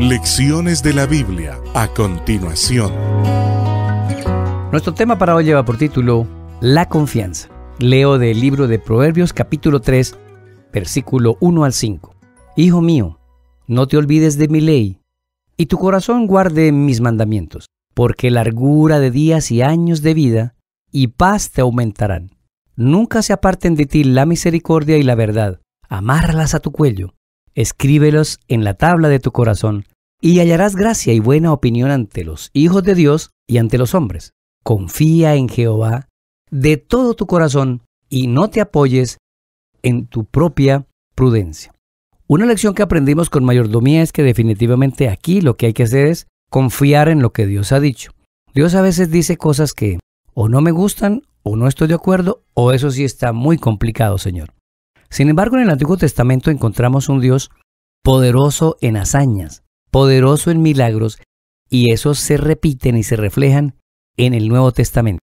Lecciones de la Biblia a continuación. Nuestro tema para hoy lleva por título La confianza. Leo del libro de Proverbios capítulo 3, versículo 1 al 5. Hijo mío, no te olvides de mi ley, y tu corazón guarde mis mandamientos, porque largura de días y años de vida y paz te aumentarán. Nunca se aparten de ti la misericordia y la verdad. Amárralas a tu cuello escríbelos en la tabla de tu corazón, y hallarás gracia y buena opinión ante los hijos de Dios y ante los hombres. Confía en Jehová de todo tu corazón y no te apoyes en tu propia prudencia. Una lección que aprendimos con mayordomía es que definitivamente aquí lo que hay que hacer es confiar en lo que Dios ha dicho. Dios a veces dice cosas que o no me gustan o no estoy de acuerdo o eso sí está muy complicado, Señor. Sin embargo, en el Antiguo Testamento encontramos un Dios poderoso en hazañas, poderoso en milagros, y esos se repiten y se reflejan en el Nuevo Testamento.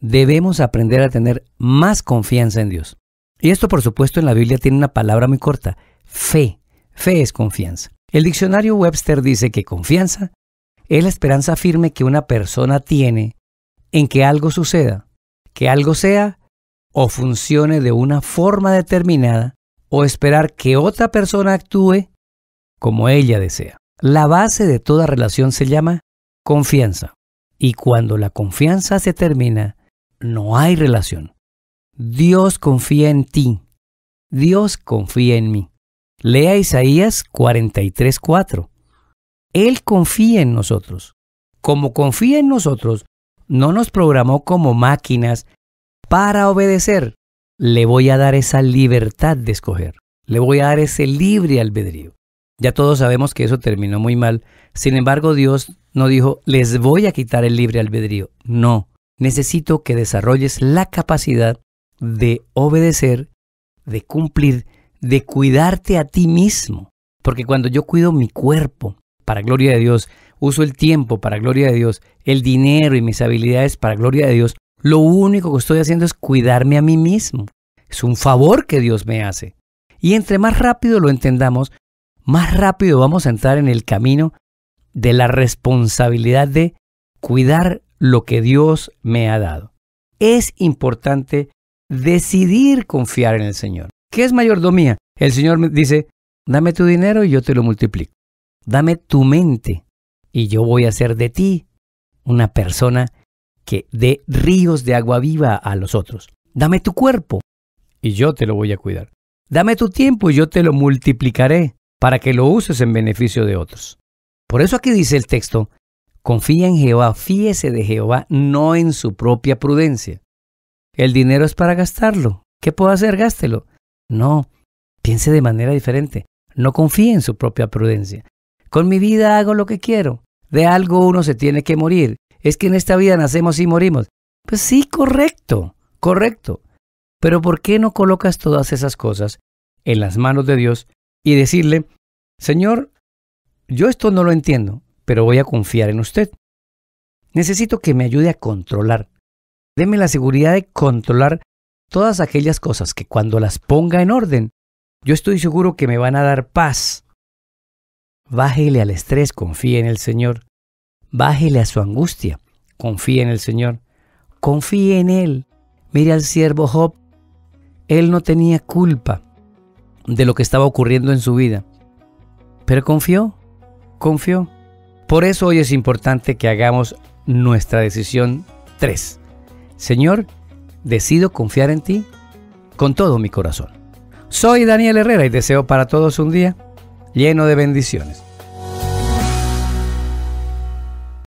Debemos aprender a tener más confianza en Dios. Y esto, por supuesto, en la Biblia tiene una palabra muy corta, fe. Fe es confianza. El diccionario Webster dice que confianza es la esperanza firme que una persona tiene en que algo suceda, que algo sea o funcione de una forma determinada o esperar que otra persona actúe como ella desea. La base de toda relación se llama confianza. Y cuando la confianza se termina, no hay relación. Dios confía en ti. Dios confía en mí. Lea Isaías 43:4. Él confía en nosotros. Como confía en nosotros, no nos programó como máquinas para obedecer, le voy a dar esa libertad de escoger. Le voy a dar ese libre albedrío. Ya todos sabemos que eso terminó muy mal. Sin embargo, Dios no dijo, les voy a quitar el libre albedrío. No, necesito que desarrolles la capacidad de obedecer, de cumplir, de cuidarte a ti mismo. Porque cuando yo cuido mi cuerpo, para gloria de Dios, uso el tiempo para gloria de Dios, el dinero y mis habilidades para gloria de Dios, lo único que estoy haciendo es cuidarme a mí mismo. Es un favor que Dios me hace. Y entre más rápido lo entendamos, más rápido vamos a entrar en el camino de la responsabilidad de cuidar lo que Dios me ha dado. Es importante decidir confiar en el Señor. ¿Qué es mayordomía? El Señor me dice, dame tu dinero y yo te lo multiplico. Dame tu mente y yo voy a hacer de ti una persona que dé ríos de agua viva a los otros. Dame tu cuerpo y yo te lo voy a cuidar. Dame tu tiempo y yo te lo multiplicaré para que lo uses en beneficio de otros. Por eso aquí dice el texto, confía en Jehová, fíese de Jehová, no en su propia prudencia. El dinero es para gastarlo. ¿Qué puedo hacer? Gástelo. No, piense de manera diferente. No confíe en su propia prudencia. Con mi vida hago lo que quiero. De algo uno se tiene que morir es que en esta vida nacemos y morimos. Pues sí, correcto, correcto. Pero ¿por qué no colocas todas esas cosas en las manos de Dios y decirle, Señor, yo esto no lo entiendo, pero voy a confiar en usted. Necesito que me ayude a controlar. Deme la seguridad de controlar todas aquellas cosas que cuando las ponga en orden, yo estoy seguro que me van a dar paz. Bájele al estrés, confíe en el Señor. Bájele a su angustia. Confíe en el Señor. Confíe en Él. Mire al siervo Job. Él no tenía culpa de lo que estaba ocurriendo en su vida. Pero confió, confió. Por eso hoy es importante que hagamos nuestra decisión 3. Señor, decido confiar en ti con todo mi corazón. Soy Daniel Herrera y deseo para todos un día lleno de bendiciones.